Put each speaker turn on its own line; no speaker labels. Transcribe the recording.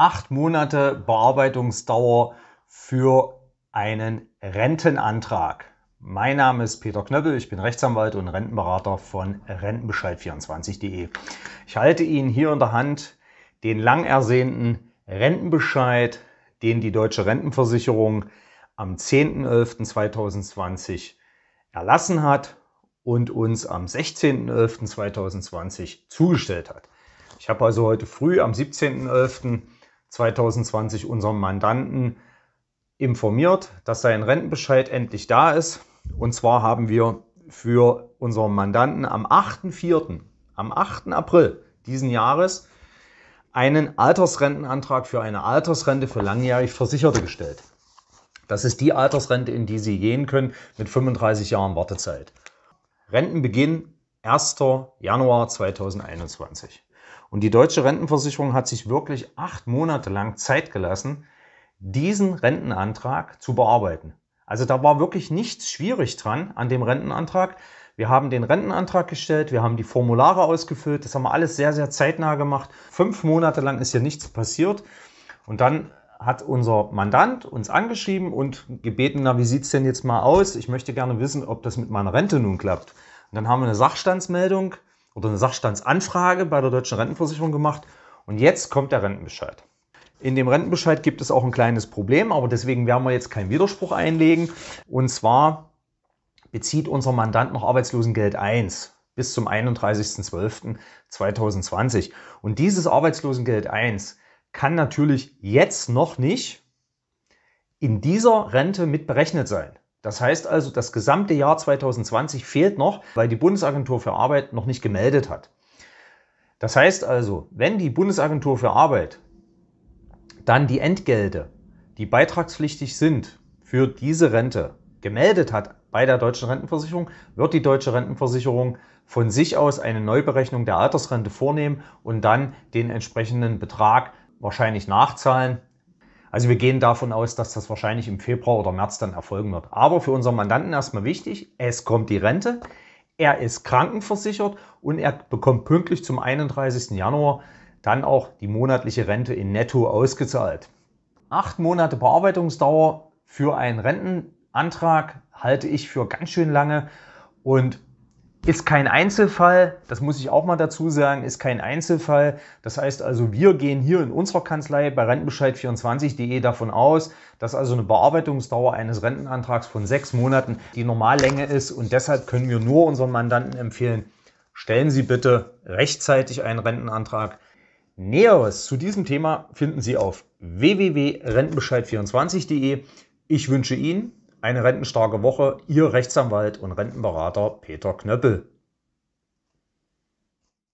acht Monate Bearbeitungsdauer für einen Rentenantrag. Mein Name ist Peter Knöppel, ich bin Rechtsanwalt und Rentenberater von Rentenbescheid24.de. Ich halte Ihnen hier in der Hand den lang ersehnten Rentenbescheid, den die Deutsche Rentenversicherung am 10.11.2020 erlassen hat und uns am 16.11.2020 zugestellt hat. Ich habe also heute früh am 17.11 2020 unseren Mandanten informiert, dass sein Rentenbescheid endlich da ist. Und zwar haben wir für unseren Mandanten am 8.4., am 8. April diesen Jahres einen Altersrentenantrag für eine Altersrente für langjährig Versicherte gestellt. Das ist die Altersrente, in die Sie gehen können mit 35 Jahren Wartezeit. Rentenbeginn 1. Januar 2021. Und die deutsche Rentenversicherung hat sich wirklich acht Monate lang Zeit gelassen, diesen Rentenantrag zu bearbeiten. Also da war wirklich nichts schwierig dran an dem Rentenantrag. Wir haben den Rentenantrag gestellt, wir haben die Formulare ausgefüllt, das haben wir alles sehr, sehr zeitnah gemacht. Fünf Monate lang ist hier nichts passiert. Und dann hat unser Mandant uns angeschrieben und gebeten, na, wie sieht's denn jetzt mal aus? Ich möchte gerne wissen, ob das mit meiner Rente nun klappt. Und dann haben wir eine Sachstandsmeldung oder eine Sachstandsanfrage bei der deutschen Rentenversicherung gemacht und jetzt kommt der Rentenbescheid. In dem Rentenbescheid gibt es auch ein kleines Problem, aber deswegen werden wir jetzt keinen Widerspruch einlegen. Und zwar bezieht unser Mandant noch Arbeitslosengeld 1 bis zum 31.12.2020. Und dieses Arbeitslosengeld 1 kann natürlich jetzt noch nicht in dieser Rente mitberechnet sein. Das heißt also, das gesamte Jahr 2020 fehlt noch, weil die Bundesagentur für Arbeit noch nicht gemeldet hat. Das heißt also, wenn die Bundesagentur für Arbeit dann die Entgelte, die beitragspflichtig sind für diese Rente, gemeldet hat bei der deutschen Rentenversicherung, wird die deutsche Rentenversicherung von sich aus eine Neuberechnung der Altersrente vornehmen und dann den entsprechenden Betrag wahrscheinlich nachzahlen, also wir gehen davon aus, dass das wahrscheinlich im Februar oder März dann erfolgen wird. Aber für unseren Mandanten erstmal wichtig, es kommt die Rente, er ist krankenversichert und er bekommt pünktlich zum 31. Januar dann auch die monatliche Rente in Netto ausgezahlt. Acht Monate Bearbeitungsdauer für einen Rentenantrag halte ich für ganz schön lange und ist kein Einzelfall, das muss ich auch mal dazu sagen, ist kein Einzelfall. Das heißt also, wir gehen hier in unserer Kanzlei bei rentenbescheid24.de davon aus, dass also eine Bearbeitungsdauer eines Rentenantrags von sechs Monaten die Normallänge ist und deshalb können wir nur unseren Mandanten empfehlen, stellen Sie bitte rechtzeitig einen Rentenantrag. Näheres zu diesem Thema finden Sie auf www.rentenbescheid24.de. Ich wünsche Ihnen eine rentenstarke Woche, Ihr Rechtsanwalt und Rentenberater Peter Knöppel.